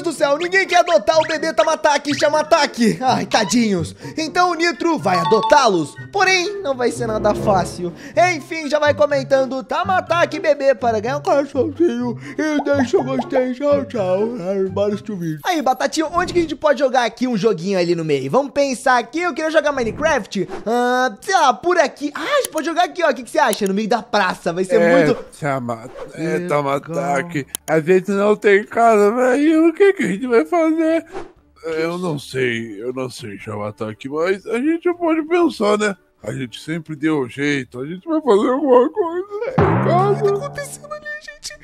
Deus do céu, ninguém quer adotar o bebê Tamataki Shamataki. Ai, tadinhos. Então o Nitro vai adotá-los. Porém, não vai ser nada fácil. Enfim, já vai comentando Tamataki bebê para ganhar um coraçãozinho. E deixa o gostei. Tchau, tchau. bora Aí, Batatinho, onde que a gente pode jogar aqui um joguinho ali no meio? Vamos pensar aqui. Eu queria jogar Minecraft. Ah, sei lá, por aqui. Ah, a gente pode jogar aqui, ó. O que, que você acha? No meio da praça. Vai ser é, muito... Chama... É, Tamataki. A gente não tem casa, velho. O que o que a gente vai fazer? Eu não sei, eu não sei chamar tá aqui, mas a gente pode pensar, né? A gente sempre deu jeito, a gente vai fazer alguma coisa. É, em casa. O que tá acontecendo ali, gente?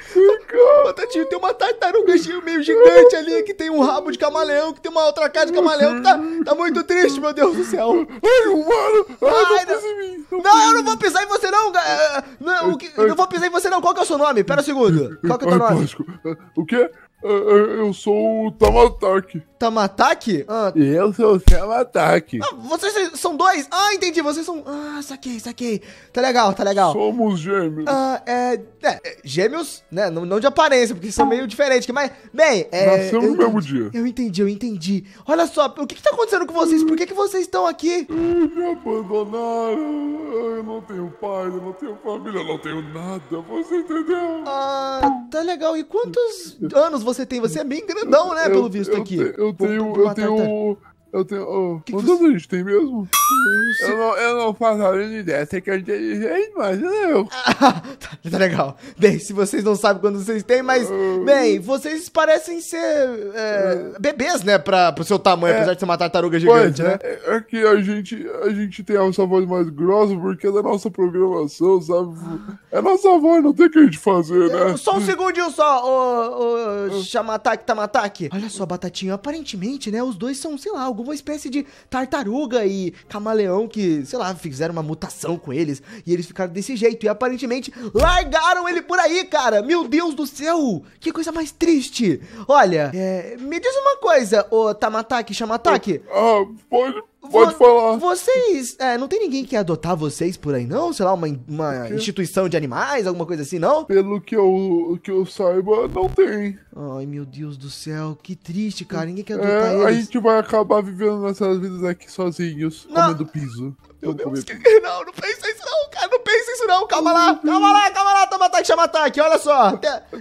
Batatinho, tá, tem uma tartaruga meio gigante ali que tem um rabo de camaleão, que tem uma outra cara de camaleão que tá, tá muito triste, meu Deus do céu. Ai, mano, ai, ai, não, não, em mim, não, não eu não vou pisar em você não, eh, não, o que, não vou pisar em você não. Qual que é o seu nome? Pera um segundo. Qual que é o teu nome? Ah, o quê? É, é, eu sou o Tamataki. Tamataki? Ah. Eu sou o Tamataki. Ah, vocês são dois? Ah, entendi. Vocês são. Ah, saquei, saquei. Tá legal, tá legal. Somos gêmeos. Ah, é. é, é gêmeos, né? Não, não de aparência, porque são meio diferentes. Mas, bem. É, Nascemos no mesmo dia. Eu entendi, eu entendi. Olha só, o que, que tá acontecendo com vocês? Por que, que vocês estão aqui? Me abandonaram. Ah, eu não tenho pai, eu não tenho família, eu não tenho nada. Você entendeu? Ah, tá legal. E quantos anos você tem? Você é bem grandão, né? Eu, pelo visto eu, aqui. Eu tenho. Eu tenho. Eu tenho. Oh, que quantos que você... anos a gente tem mesmo? Eu não, eu não faço a mínima ideia. Você que dizer, inteligente, mas é eu. Tá, tá legal. Bem, se vocês não sabem quando vocês têm, mas. Uh. Bem, vocês parecem ser. É, é, bebês, né? Pra, pro seu tamanho, é, apesar de ser uma tartaruga gigante, pois, é, né? É, é, que a gente, a gente tem a sua voz mais grossa porque é da nossa programação, sabe? É nossa voz, não tem o que a gente fazer, né? Só um segundinho só, ô. ô Shamataque, ah. Tamataki. Olha só, Batatinha. Aparentemente, né? Os dois são, sei lá, alguma espécie de tartaruga e camaleão que, sei lá, fizeram uma mutação com eles e eles ficaram desse jeito. E aparentemente largaram ele por aí, cara. Meu Deus do céu! Que coisa mais triste! Olha, é, me diz uma coisa, ô Tamataki Shamataki. Ah, pode Pode vo falar. Vocês. É, não tem ninguém que adotar vocês por aí, não? Sei lá, uma, uma instituição de animais, alguma coisa assim, não? Pelo que eu, que eu saiba, não tem. Ai, meu Deus do céu, que triste, cara. Ninguém quer adotar é, eles. A gente vai acabar vivendo nossas vidas aqui sozinhos, não. comendo piso. Meu Deus, não, não pensa isso não, cara, não pensa isso não, calma lá, calma lá, calma lá, toma ataque, chama ataque, olha só.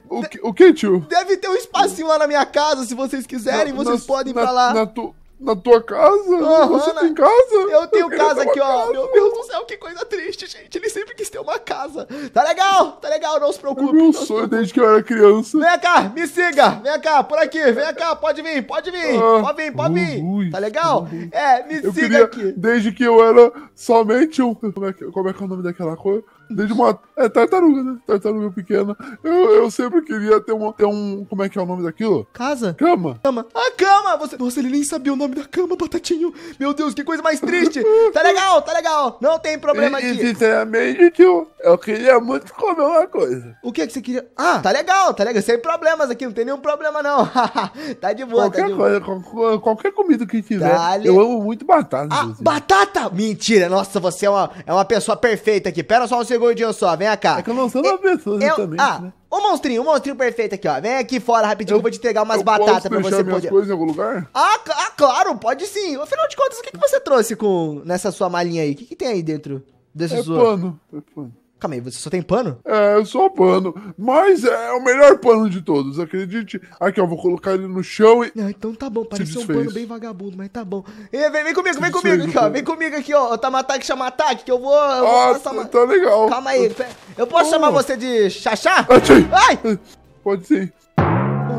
O, que, o que, tio? Deve ter um espacinho lá na minha casa, se vocês quiserem, na, vocês na, podem ir pra lá. Na tu... Na tua casa? Ah, Você tem casa? Eu tenho eu é casa aqui, ó. Casa. Meu Deus do céu, que coisa triste, gente. Ele sempre quis ter uma casa. Tá legal, tá legal, não se é preocupe. É meu sonho desde que eu era criança. Vem cá, me siga. Vem cá, por aqui. Vem cá, pode vir, pode vir. Ah, pode vir, pode vir. Ui, tá legal? Ui. É, me eu siga queria, aqui. Desde que eu era somente um... Como é que, como é, que é o nome daquela coisa, Desde uma. É tartaruga, né? Tartaruga pequena. Eu, eu sempre queria ter, uma, ter um. Como é que é o nome daquilo? Casa. Cama. Cama. a ah, cama! Você, nossa, ele nem sabia o nome da cama, Batatinho. Meu Deus, que coisa mais triste. Tá legal, tá legal. Não tem problema e, aqui. Sinceramente, tio, eu queria muito comer uma coisa. O que que você queria? Ah, tá legal, tá legal. Sem problemas aqui, não tem nenhum problema não. tá de boa, tá qualquer tá de coisa, boa. qualquer comida que tiver. eu amo muito batata. Ah, batata? Mentira. Nossa, você é uma, é uma pessoa perfeita aqui. Pera só um segundinho só, vem cá. É que eu não sou uma é, pessoa eu, também. Ah, né? Ô, monstrinho, o monstrinho perfeito aqui, ó. Vem aqui fora rapidinho, eu, eu vou te entregar umas batatas pra você poder. coisas em algum lugar? Ah, ah, claro, pode sim. Afinal de contas, o que, que você trouxe com nessa sua malinha aí? O que, que tem aí dentro desse é pano. É pano. Calma aí, você só tem pano? É, só pano. Mas é o melhor pano de todos, acredite. Aqui, ó, vou colocar ele no chão e. Não, ah, então tá bom, parece um pano bem vagabundo, mas tá bom. E, vem, vem comigo, vem comigo aqui, ó. Vem comigo aqui, ó. Tamataki chama ataque, que eu vou. Eu vou ah, passar uma... tá legal. Calma aí, eu posso oh. chamar você de Xaxá? Achei. Ai! Pode sim.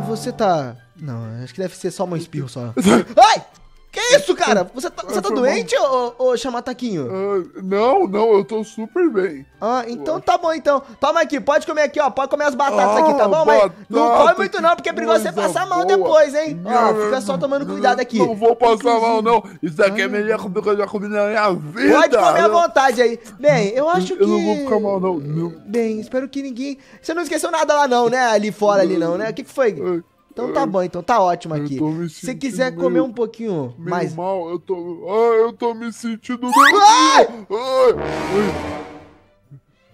Você tá. Não, acho que deve ser só um espirro só. Ai! Que isso, cara? Você tá, você tá doente, ô, ô chamataquinho? Uh, não, não, eu tô super bem. Ah, então tá bom, então. Toma aqui, pode comer aqui, ó. Pode comer as batatas ah, aqui, tá ah, bom? mas não come muito não, porque é perigoso você passar boa. mal depois, hein? Ó, fica só tomando cuidado aqui. Não vou passar Inclusive. mal, não. Isso aqui ah. é melhor comida que eu já comi na minha vida. Pode comer à vontade aí. Bem, eu acho que... Eu não vou ficar mal, não. Bem, espero que ninguém... Você não esqueceu nada lá não, né? Ali fora, ali não, né? O que, que foi? Uh. Então tá bom, então tá ótimo aqui. Se quiser comer um pouquinho mais. Mal, eu tô. Ah, eu tô me sentindo. Ai! Ai! Ai!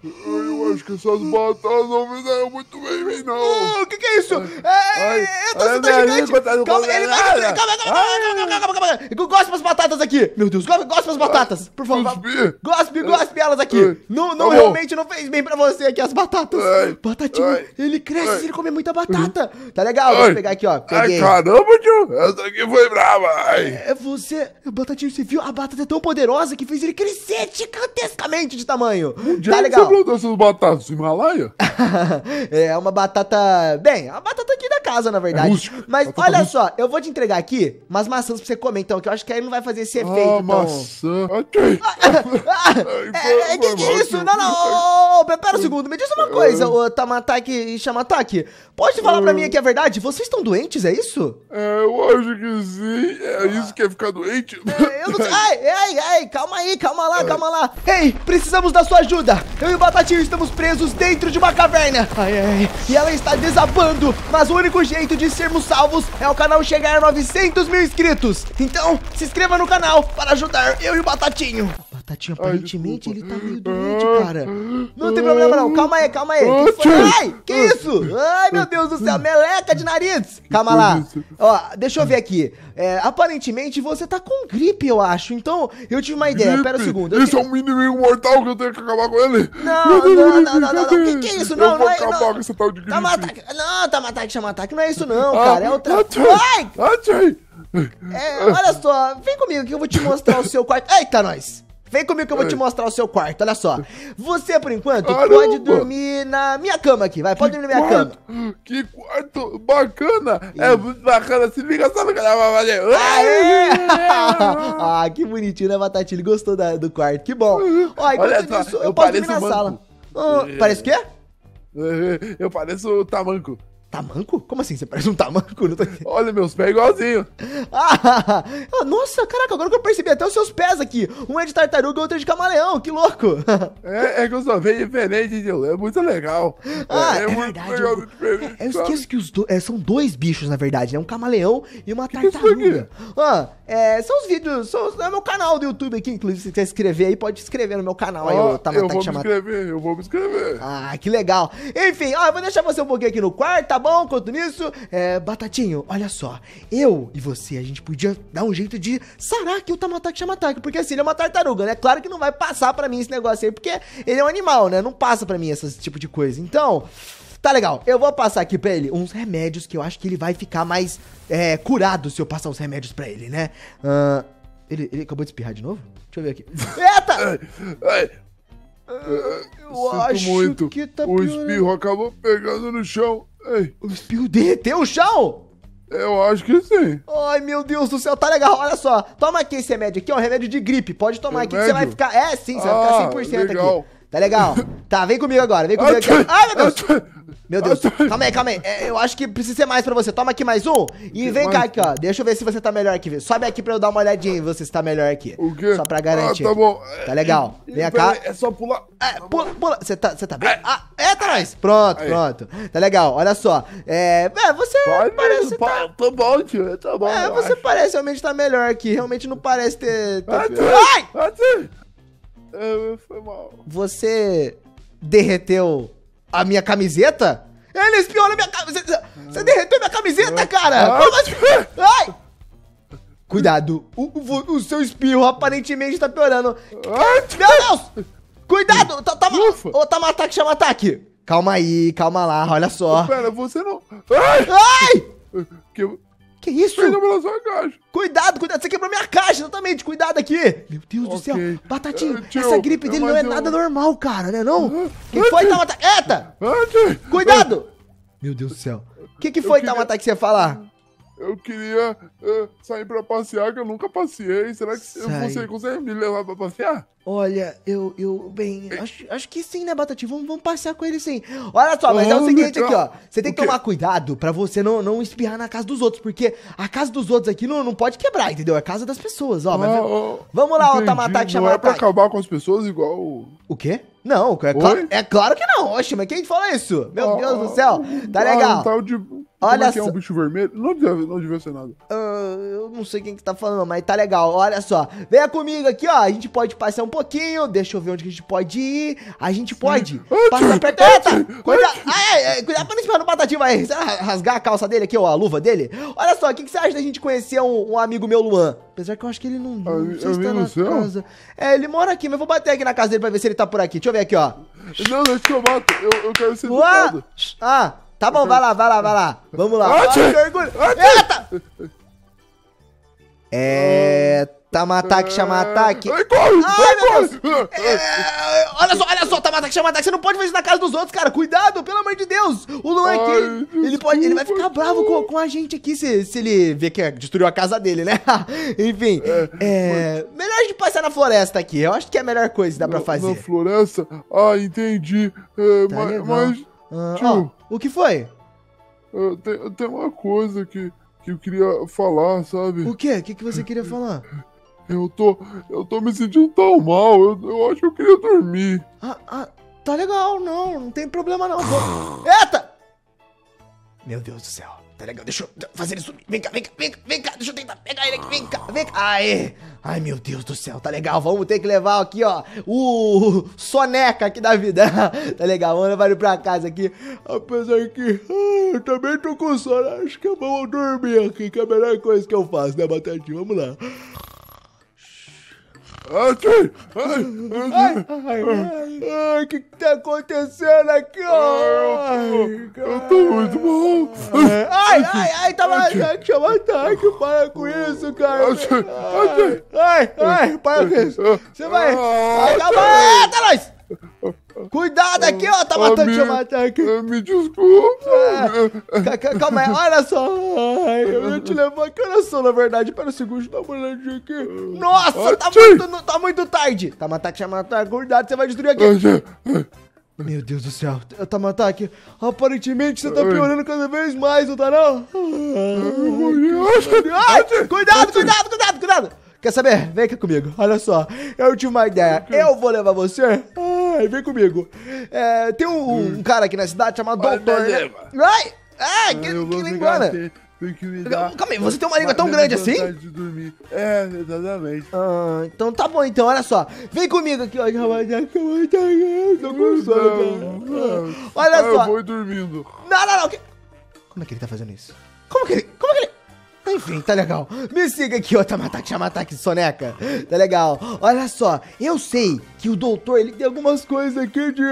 Eu acho que essas batatas não fizeram muito bem mim, não. O que, que é isso? Ai, é, é, é, eu tô sendo gigante. Tá calma, calma, calma, calma, calma, calma, calma. Gospe as batatas aqui. Meu Deus, gospe as batatas, por favor. Gospe, gospe elas aqui. Não, tá não, realmente não fez bem pra você aqui as batatas. Batatinho, ele cresce se ele comer muita batata. Tá legal, vou pegar aqui, ó. Peguei. Ai, caramba, tio. Essa aqui foi brava. É, você... Batatinho, você viu? A batata é tão poderosa que fez ele crescer gigantescamente de tamanho. Tá legal comprou dessas batatas? Himalaia? é uma batata. Bem, a batata aqui da casa, na verdade. É Mas olha rústica. só, eu vou te entregar aqui umas maçãs pra você comer, então, que eu acho que aí não vai fazer esse ah, efeito. Ah, maçã. Ok. é, é, que que é isso? Não, não, oh, oh, pera um segundo. Me diz uma coisa, ô Tamataki e Chamataki. Pode falar pra ah. mim aqui a verdade? Vocês estão doentes, é isso? É, eu acho que sim. É ah. isso que é ficar doente. É, eu não sei. Ai, ai, ai, calma aí, calma lá, calma lá. Ei, precisamos da sua ajuda. Eu e o Batatinho estamos presos dentro de uma caverna. Ai, ai, e ela está desabando. Mas o único jeito de sermos salvos é o canal chegar a 900 mil inscritos. Então, se inscreva no canal para ajudar eu e o Batatinho. Tatinho, tá, aparentemente Ai, ele tá meio doente, cara. Não tem ah, problema não, ah, calma aí, calma aí. Ah, que foi? Ai, que isso? Ai, meu Deus do céu, meleca de nariz. Calma lá. Ó, deixa eu ver aqui. É, aparentemente você tá com gripe, eu acho. Então, eu tive uma ideia, gripe? pera um segundo. Esse te... é um inimigo mortal que eu tenho que acabar com ele. Não, não, não, não, não. não. Que que é isso? Não, não é, acabar não. Esse tal de gripe. Tama ataque. Não, tama ataque, chama ataque. Não é isso não, cara. É outra... Ai! Achei! É, olha só, vem comigo que eu vou te mostrar o seu quarto. Eita, nós! Vem comigo que eu vou te mostrar o seu quarto, olha só. Você, por enquanto, Caramba. pode dormir na minha cama aqui, vai. Pode que dormir na minha quarto, cama. Que quarto bacana. Sim. É muito bacana. Se liga só no canal, vai valer. ah, que bonitinho, né, Batati? Ele gostou da, do quarto, que bom. Ó, olha só, eu, eu posso dormir na banco. sala. é. Parece o quê? Eu pareço o tamanco. Tamanco? Como assim? Você parece um tamanco? Tô... Olha, meus pés igualzinho. Ah, ah, nossa, caraca, agora que eu percebi até os seus pés aqui. Um é de tartaruga e outro é de camaleão, que louco. É, é que eu só vejo diferente de é muito legal. Ah, é, é, é verdade. Legal, eu... eu, esqueço que os do... é, são dois bichos, na verdade, né? Um camaleão e uma é tartaruga. Que ah, é, são os vídeos, são os... é meu canal do YouTube aqui, inclusive, se quiser inscrever aí, pode se inscrever no meu canal. Ah, aí, eu, eu tá vou me inscrever, eu vou me inscrever. Ah, que legal. Enfim, ó, eu vou deixar você um pouquinho aqui no quarto, tá bom, quanto nisso, é, Batatinho, olha só. Eu e você, a gente podia dar um jeito de sarar que o Tamataki Shamataki, porque assim, ele é uma tartaruga, né? Claro que não vai passar para mim esse negócio aí, porque ele é um animal, né? Não passa para mim esse tipo de coisa. Então, Tá legal, eu vou passar aqui pra ele uns remédios que eu acho que ele vai ficar mais é, curado se eu passar os remédios pra ele, né? Uh, ele, ele acabou de espirrar de novo? Deixa eu ver aqui. Eita! eu Sinto acho muito. que tá O espirro acabou pegando no chão. Ei. O espirro derreteu o chão? Eu acho que sim. Ai, meu Deus do céu, tá legal. Olha só, toma aqui esse remédio aqui, ó, remédio de gripe. Pode tomar remédio? aqui que você vai ficar. É, sim, você ah, vai ficar 100% ah, legal. aqui. Tá legal? Tá, vem comigo agora, vem comigo aqui. Ai, meu Deus! Meu Deus. calma aí, calma aí. É, eu acho que precisa ser mais pra você. Toma aqui mais um. E vem mais? cá aqui, ó. Deixa eu ver se você tá melhor aqui. Sobe aqui pra eu dar uma olhadinha em você se tá melhor aqui. O quê? Só pra garantir. Ah, tá bom. Tá legal. Vem cá. É só pular. É, pula, pula. Você tá, tá bem? É. Ah, é, tá nós. Pronto, aí. pronto. Tá legal. Olha só. É, é você Vai parece... Mesmo, tá-, tá... bom, tio. Tá bom. É, você acho. parece realmente tá melhor aqui. Realmente não parece ter... ter... Ai! Ai! É, foi mal. Você derreteu a minha camiseta, ele espiou na minha camiseta. Você derreteu minha camiseta, cara! Ah. Ai! Cuidado, o, o, o, seu espirro aparentemente tá piorando. Meu Deus! Cuidado! Tá, tá, oh, tá um ataque, chama ataque! Calma aí, calma lá, olha só. Pera, você não. Ai! Ai! Que... Que isso? Cuidado, cuidado, você quebrou minha caixa, exatamente, cuidado aqui. Meu Deus okay. do céu, Batatinho, é, uh, essa gripe é dele não é eu... nada normal, cara, né não? Uh, que uh, foi, Tamata? Eita! Cuidado! Meu Deus do céu. O que, que foi, queria... Tamata, que você ia falar? eu queria uh, sair pra passear, que eu nunca passeei. Será que Sai. você consegue me levar pra passear? Olha, eu, eu, bem, acho, acho que sim, né, Batati? Vamos, vamos passear com ele sim. Olha só, mas oh, é o seguinte legal. aqui, ó. Você tem que tomar cuidado pra você não, não espirrar na casa dos outros, porque a casa dos outros aqui não, não pode quebrar, entendeu? É a casa das pessoas, ó. mas, oh, vamos lá, entendi. ó, chamar Não é pra acabar com as pessoas igual... O quê? Não, é, cl é claro, que não. Oxe, mas quem fala isso? Meu ah, Deus do céu. Tá ah, legal. Um tal de Olha só. é só... é um bicho vermelho? Não devia, não devia ser nada. Uh, eu não sei quem que tá falando, mas tá legal. Olha só. Venha comigo aqui, ó. A gente pode passear um pouquinho. Deixa eu ver onde que a gente pode ir. A gente pode Passa passar perto. Eita! Cuidado! Ah, é, é, cuidado pra não esperar no patativa aí. Será rasgar a calça dele aqui, ó? A luva dele? Olha só, o que, que você acha da gente conhecer um, um, amigo meu, Luan? Apesar que eu acho que ele não, ah, não, não é tá na céu? casa. É, ele mora aqui, mas eu vou bater aqui na casa dele pra ver se ele tá por aqui. Deixa eu ver aqui, ó. Não, deixa eu bato. Eu, eu quero ser Luan! Ah! Tá bom, vai lá, vai lá, vai lá. Vamos lá. Vai, mergulha. Eita! Tá. É. ataque, chama ataque. Ai, corre! Ai, corre! É, olha só, olha só, ataque, chama ataque. Você não pode fazer isso na casa dos outros, cara. Cuidado, pelo amor de Deus. O Luan aqui, ele pode, ele vai ficar bravo com, com a gente aqui se, se ele ver que é, destruiu a casa dele, né? Enfim, é, é, mas... melhor a gente passar na floresta aqui. Eu acho que é a melhor coisa que dá pra fazer. Na floresta? Ah, entendi. É, tá mas, mas ah, o que foi? tem, tem, uma coisa que, que eu queria falar, sabe? O quê? O que, que você queria falar? Eu tô. Eu tô me sentindo tão mal, eu, eu acho que eu queria dormir. Ah, ah, tá legal, não, não tem problema não. Vou... Eita! Meu Deus do céu, tá legal, deixa eu fazer isso. Vem cá, vem cá, vem cá, vem cá, deixa eu tentar pegar ele aqui, vem cá, vem cá. Aê! Ai, meu Deus do céu, tá legal. Vamos ter que levar aqui, ó, o soneca aqui da vida. tá legal, vamos levar ele pra casa aqui. Apesar que ah, eu também tô com sono, acho que vou dormir aqui, que é a melhor coisa que eu faço, né, Batatinho, Vamos lá. Ai, ai, ai, ai, que que tá acontecendo aqui, ó? Ai, eu tô muito mal. Ai, ai, ai, tá mais que chama ataque, para com isso, cara. Ai, ai, ai, para com isso. Você vai ah, acabar, tá nós. Cuidado aqui, ó, tá matando, deixa eu matar aqui. Me desculpa. É, calma aí, olha só. Ai, eu ia te levar aqui, olha só, na verdade. Pera um segundo, dá uma olhadinha aqui. Nossa, tá muito, tá muito tarde. Tá matando, tá matando, cuidado, você vai destruir aqui. Meu Deus do céu, tá matando aqui. Aparentemente você tá piorando cada vez mais, não tá não? cuidado, cuidado, cuidado, cuidado. Quer saber? Vem aqui comigo, olha só. Eu tive uma ideia. Eu vou levar você... Ai, vem comigo. É, tem um, hum. um, cara aqui na cidade chamado Doutor. Né? Ai! É, Ai, ah, que, eu que linguana! Você, Calma aí, você tem uma língua tão grande assim? É, exatamente. Ah, então tá bom, então, olha só. Vem comigo aqui, ó. Já vai dar Tô com sono, Olha ah, só. Eu vou dormindo. Não, não, não. Como é que ele tá fazendo isso? Como que ele. Como que ele. Enfim, tá legal. Me siga aqui, ô Tamataque, Soneca. Tá legal. Olha só, eu sei que o doutor, ele tem algumas coisas aqui de...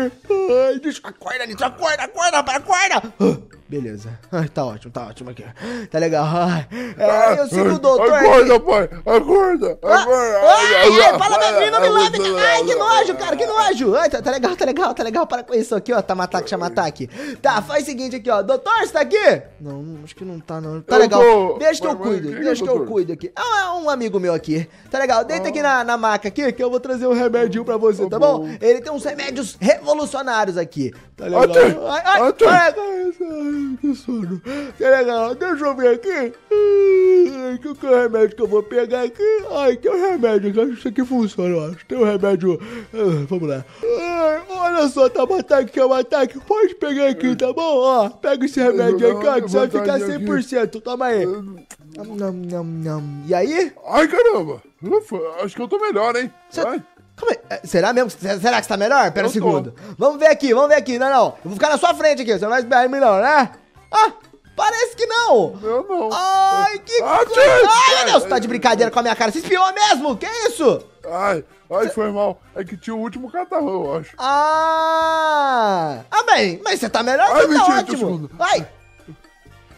Ai, deixa... Acorda, Nitro, acorda, acorda, acorda! Ah. Beleza. Ai, tá ótimo, tá ótimo aqui. Tá legal. Ai, é, ah, eu sigo o doutor. Acorda, aqui. pai! Acorda! Ah, acorda! Ai, ai, fala pra mim, não me lave! Ai, que nojo, cara, que nojo! Ai, tá, tá, legal, tá legal, tá legal. Para com isso aqui, ó. chama tá ataque Tá, faz o seguinte aqui, ó. Doutor, você tá aqui? Não, acho que não tá, não. Tá eu legal. Tô... Deixa que eu cuido, deixa que eu cuido aqui. Ah, é um amigo meu aqui. Tá legal, deita ah. aqui na, na maca aqui que eu vou trazer um remedinho pra você, tá, tá bom? bom? Ele tem uns remédios revolucionários aqui. Tá legal. ai, ai, ai que sono. Que legal. deixa eu ver aqui? Hum, que, que é remédio que eu vou pegar aqui? Ai, que remédio? Acho que isso aqui funciona, eu acho. Tem um remédio. Ah, vamos lá. Ai, ah, olha só, tá um ataque que tá é um ataque. Pode pegar aqui, tá bom? Ó, pega esse remédio aqui, ó, que você vai ficar 100%. Toma aí. Não, não, não. E aí? Ai, caramba. Ufa, acho que eu tô melhor, hein? Cê... Vai. Calma aí, é, será mesmo? Será que você tá melhor? Pera um segundo. Vamos ver aqui, vamos ver aqui. Não, não. Eu vou ficar na sua frente aqui, você vai esperar em melhor, né? Ah, parece que não. Eu não. Ai, que ah, coisa. Ai, meu Deus, Você tá de brincadeira com a minha cara. Você espiou mesmo? Que isso? Ai, ai, cê... foi mal. É que tinha o último catarro, eu acho. Ah! Ah, bem, mas você tá melhor, ai, você tá mentira, tá ótimo. Vai!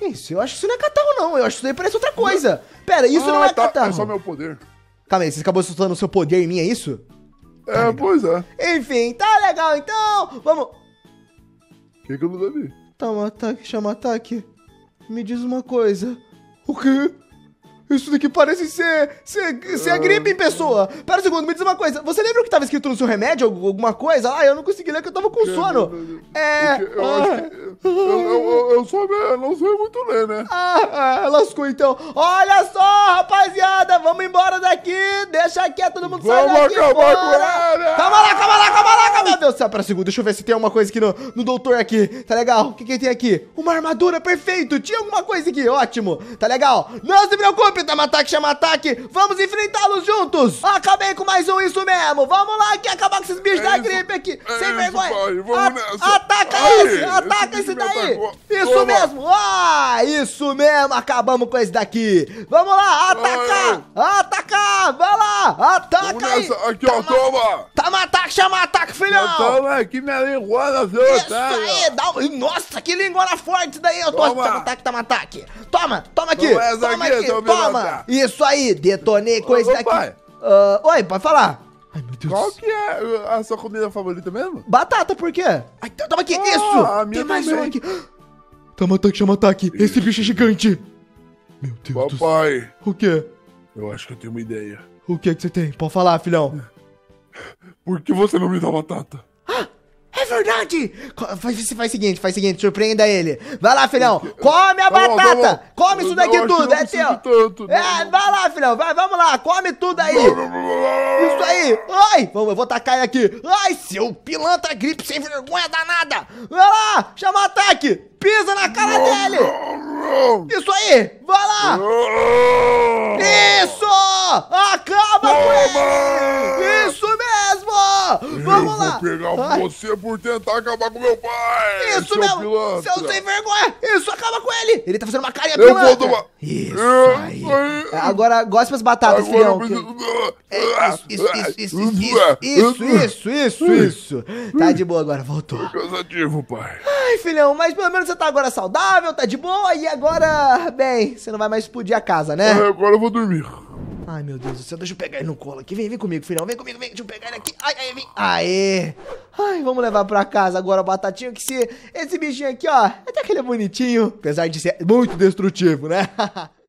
isso, eu acho que isso não é catarro, não. Eu acho que isso aí parece outra coisa. Pera, isso ah, não é tá, catarro. É só meu poder. Calma aí, você acabou soltando o seu poder em mim, é isso? é, pois é. Enfim, tá legal então. Vamos. O que, que eu não vi? Tá um ataque, chama ataque. Me diz uma coisa. O quê? Isso daqui parece ser, ser, ser a gripe em pessoa. Pera um segundo, me diz uma coisa. Você lembra o que estava escrito no seu remédio? Alguma coisa? Ah, eu não consegui ler que eu tava com sono. É. Ah. Eu, sou eu, sou, não sei muito ler, né? Ah, ah, lascou então. Olha só, rapaziada, vamos embora daqui. Deixa quieto, todo mundo sai daqui. Acabar com ela. Calma lá, calma lá, calma lá, calma. Meu Deus do céu, pera um segundo. Deixa eu ver se tem alguma coisa aqui no, no doutor aqui. Tá legal? O que, que tem aqui? Uma armadura, perfeito. Tinha alguma coisa aqui, ótimo. Tá legal? Não se preocupe, Capitão Ataque chama ataque. Vamos enfrentá-los juntos. Acabei com mais um, isso mesmo. Vamos lá que acabar com esses bichos é da isso, gripe aqui. É Sem vergonha. Ataca Ai, esse, ataca esse, esse daí. Isso Toma. mesmo. Ah, isso mesmo. Acabamos com esse daqui. Vamos lá, ataca ataca Vai lá, ataca vamos aí. Aqui, ó, toma! Toma, ataque, chama ataque, filhão! Toma aqui é minha linguada, seu Isso otário. aí, dá um... Nossa, que linguada forte daí, eu tô... Toma, ataque, toma, ataque! Toma, toma aqui! Toma, é toma aqui, toma, isso aí, detonei coisa aqui. daqui. Uh, ah, oi, pode falar. Ai, meu Deus. Qual que é a sua comida favorita mesmo? Batata, por quê? Ai, ah, então toma aqui, ah, isso! A minha Tem mais também. um aqui. Toma tá, ataque, tá chama ataque. Tá Esse bicho é gigante. Meu Deus Papai. Do céu. O quê? Eu acho que eu tenho uma ideia. O que é que você tem? Pode falar, filhão. Por que você não me dá batata? Ah! verdade! Faz, faz o seguinte, faz o seguinte, surpreenda ele. Vai lá, filhão, come a tá batata! Bom, tá bom. Come isso daqui tudo, é teu! Tanto, é, vai lá, filhão, vai, vamos lá, come tudo aí! Isso aí! Ai! Vamos, eu vou tacar ele aqui! Ai, seu pilantra gripe sem vergonha danada! Vai lá, chama o ataque! Pisa na cara dele! Isso aí! Vai lá! Isso! Acaba com ele! Isso mesmo! lá! Vamos eu lá! Vou pegar você por tentar acabar com meu pai! Isso, meu! Pilantra. Seu sem vergonha! Isso, acaba com ele! Ele tá fazendo uma carinha pilantra! Eu vou tomar... Isso Agora, gosta as batatas, Agora filhão! Preciso... Que... É, ah, ah, isso, isso, isso, isso, é, isso, é. isso, isso, isso, Tá de boa agora, voltou. cansativo, pai. Ai, filhão, mas pelo menos você tá agora saudável, tá de boa, e agora, bem, você não vai mais explodir a casa, né? Agora eu vou dormir. Ai, meu Deus do céu, deixa eu pegar ele no colo aqui. Vem, vem comigo, filhão. Vem comigo, vem, deixa eu pegar ele aqui. Ai, ai, vem. Aê! Ai, vamos levar pra casa agora, batatinho, que se esse bichinho aqui, ó, até que ele é bonitinho, apesar de ser muito destrutivo, né?